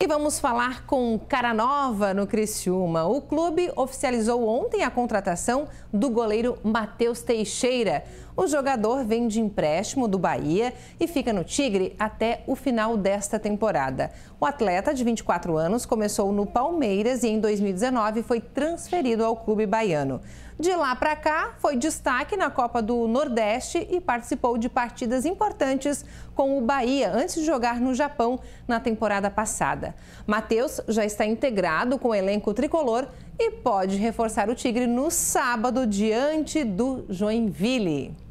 E vamos falar com cara nova no Criciúma. O clube oficializou ontem a contratação do goleiro Matheus Teixeira. O jogador vem de empréstimo do Bahia e fica no Tigre até o final desta temporada. O atleta, de 24 anos, começou no Palmeiras e em 2019 foi transferido ao clube baiano. De lá para cá, foi destaque na Copa do Nordeste e participou de partidas importantes com o Bahia antes de jogar no Japão na temporada passada temporada. Matheus já está integrado com o elenco tricolor e pode reforçar o Tigre no sábado diante do Joinville.